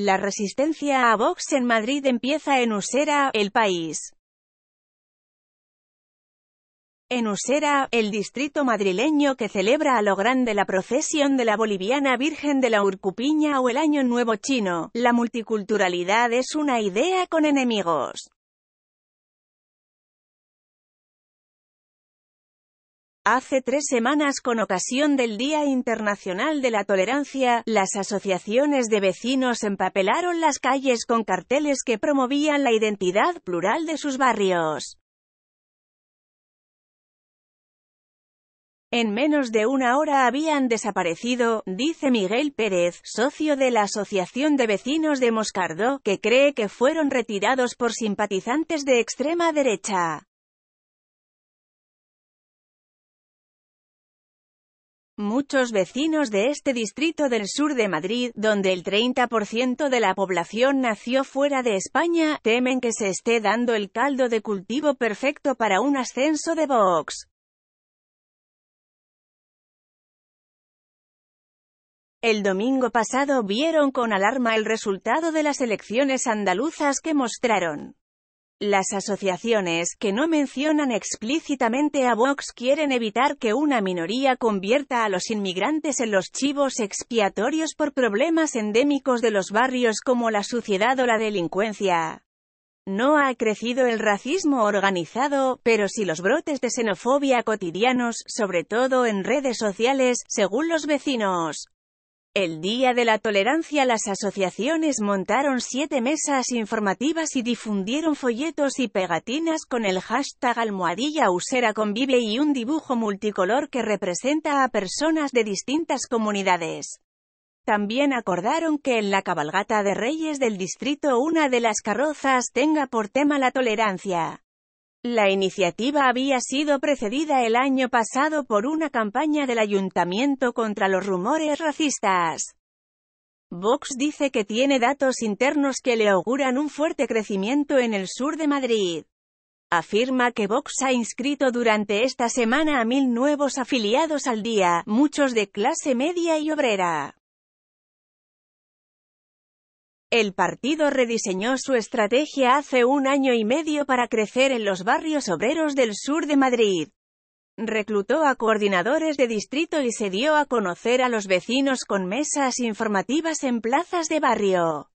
La resistencia a Vox en Madrid empieza en Usera, el país. En Usera, el distrito madrileño que celebra a lo grande la procesión de la boliviana Virgen de la Urcupiña o el Año Nuevo Chino, la multiculturalidad es una idea con enemigos. Hace tres semanas con ocasión del Día Internacional de la Tolerancia, las asociaciones de vecinos empapelaron las calles con carteles que promovían la identidad plural de sus barrios. En menos de una hora habían desaparecido, dice Miguel Pérez, socio de la Asociación de Vecinos de Moscardó, que cree que fueron retirados por simpatizantes de extrema derecha. Muchos vecinos de este distrito del sur de Madrid, donde el 30% de la población nació fuera de España, temen que se esté dando el caldo de cultivo perfecto para un ascenso de Vox. El domingo pasado vieron con alarma el resultado de las elecciones andaluzas que mostraron las asociaciones que no mencionan explícitamente a Vox quieren evitar que una minoría convierta a los inmigrantes en los chivos expiatorios por problemas endémicos de los barrios como la suciedad o la delincuencia. No ha crecido el racismo organizado, pero sí los brotes de xenofobia cotidianos, sobre todo en redes sociales, según los vecinos. El Día de la Tolerancia las asociaciones montaron siete mesas informativas y difundieron folletos y pegatinas con el hashtag almohadilla usera convive y un dibujo multicolor que representa a personas de distintas comunidades. También acordaron que en la cabalgata de Reyes del distrito una de las carrozas tenga por tema la tolerancia. La iniciativa había sido precedida el año pasado por una campaña del ayuntamiento contra los rumores racistas. Vox dice que tiene datos internos que le auguran un fuerte crecimiento en el sur de Madrid. Afirma que Vox ha inscrito durante esta semana a mil nuevos afiliados al día, muchos de clase media y obrera. El partido rediseñó su estrategia hace un año y medio para crecer en los barrios obreros del sur de Madrid. Reclutó a coordinadores de distrito y se dio a conocer a los vecinos con mesas informativas en plazas de barrio.